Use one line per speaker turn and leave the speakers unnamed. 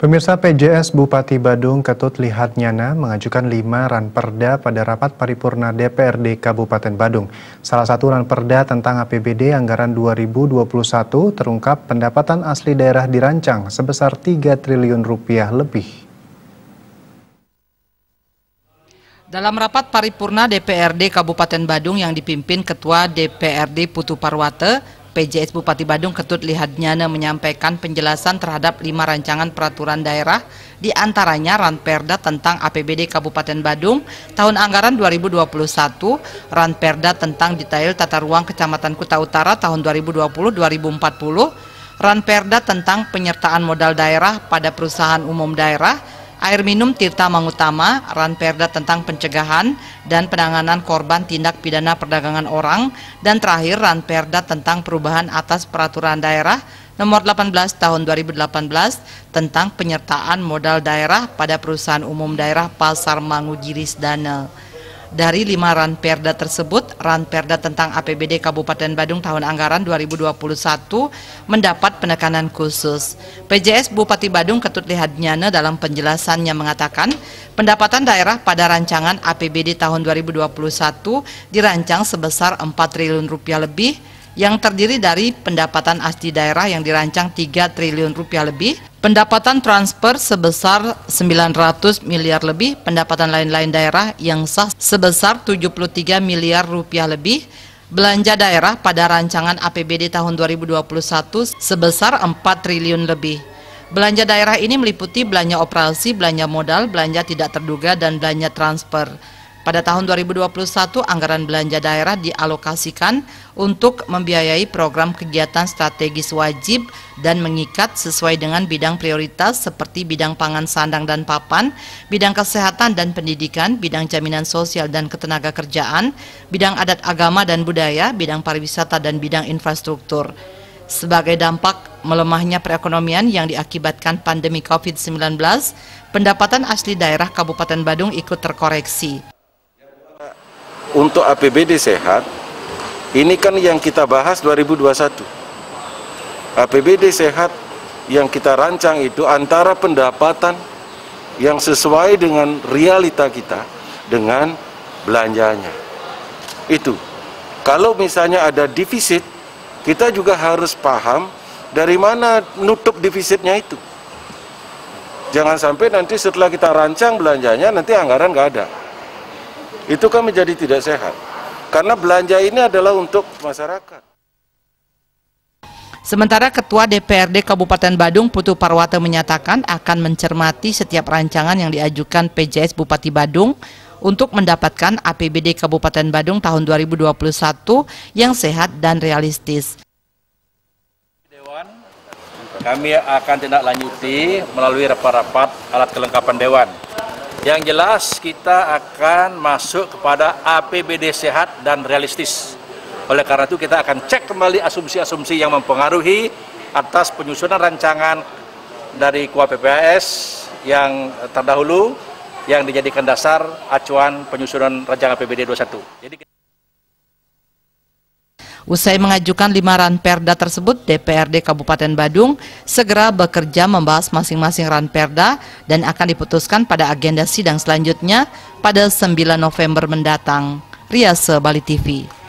Pemirsa PJS Bupati Badung Ketut Lihat Nyana mengajukan lima ranperda pada rapat paripurna DPRD Kabupaten Badung. Salah satu ranperda tentang APBD anggaran 2021 terungkap pendapatan asli daerah dirancang sebesar 3 triliun rupiah lebih.
Dalam rapat paripurna DPRD Kabupaten Badung yang dipimpin Ketua DPRD Putu Parwate, PJS Bupati Badung Ketut Lihadnyana menyampaikan penjelasan terhadap lima rancangan peraturan daerah, di antaranya Ranperda tentang APBD Kabupaten Badung tahun anggaran 2021, Ranperda tentang detail tata ruang Kecamatan Kuta Utara tahun 2020-2040, Ranperda tentang penyertaan modal daerah pada perusahaan umum daerah air minum Tirta Mangutama, Ranperda tentang pencegahan dan penanganan korban tindak pidana perdagangan orang, dan terakhir Ranperda tentang perubahan atas peraturan daerah nomor 18 tahun 2018 tentang penyertaan modal daerah pada perusahaan umum daerah Pasar Mangu Danel. Dari lima ranperda tersebut, ranperda tentang APBD Kabupaten Badung tahun anggaran 2021 mendapat penekanan khusus. PJS Bupati Badung Ketut Lihadnyana dalam penjelasannya mengatakan, pendapatan daerah pada rancangan APBD tahun 2021 dirancang sebesar 4 triliun rupiah lebih yang terdiri dari pendapatan asli daerah yang dirancang 3 triliun rupiah lebih, pendapatan transfer sebesar 900 miliar lebih, pendapatan lain-lain daerah yang sah sebesar 73 miliar rupiah lebih, belanja daerah pada rancangan APBD tahun 2021 sebesar 4 triliun lebih. Belanja daerah ini meliputi belanja operasi, belanja modal, belanja tidak terduga, dan belanja transfer. Pada tahun 2021, anggaran belanja daerah dialokasikan untuk membiayai program kegiatan strategis wajib dan mengikat sesuai dengan bidang prioritas seperti bidang pangan sandang dan papan, bidang kesehatan dan pendidikan, bidang jaminan sosial dan ketenaga kerjaan, bidang adat agama dan budaya, bidang pariwisata dan bidang infrastruktur. Sebagai dampak melemahnya perekonomian yang diakibatkan pandemi COVID-19, pendapatan asli daerah Kabupaten Badung ikut terkoreksi
untuk APBD sehat ini kan yang kita bahas 2021 APBD sehat yang kita rancang itu antara pendapatan yang sesuai dengan realita kita dengan belanjanya itu kalau misalnya ada defisit kita juga harus paham dari mana nutup defisitnya itu jangan sampai nanti setelah kita rancang belanjanya nanti anggaran nggak ada itu kan menjadi tidak sehat. Karena belanja ini adalah untuk masyarakat.
Sementara Ketua DPRD Kabupaten Badung Putu Parwata menyatakan akan mencermati setiap rancangan yang diajukan PJS Bupati Badung untuk mendapatkan APBD Kabupaten Badung tahun 2021 yang sehat dan realistis.
Dewan, kami akan tindak lanjuti melalui rapat-rapat alat kelengkapan Dewan yang jelas kita akan masuk kepada APBD sehat dan realistis. Oleh karena itu kita akan cek kembali asumsi-asumsi yang mempengaruhi atas penyusunan rancangan dari KUA PPS yang terdahulu yang dijadikan dasar acuan penyusunan rancangan APBD 21. Jadi
Usai mengajukan lima ranperda tersebut, DPRD Kabupaten Badung segera bekerja membahas masing-masing ranperda dan akan diputuskan pada agenda sidang selanjutnya pada 9 November mendatang. Ria Bali TV.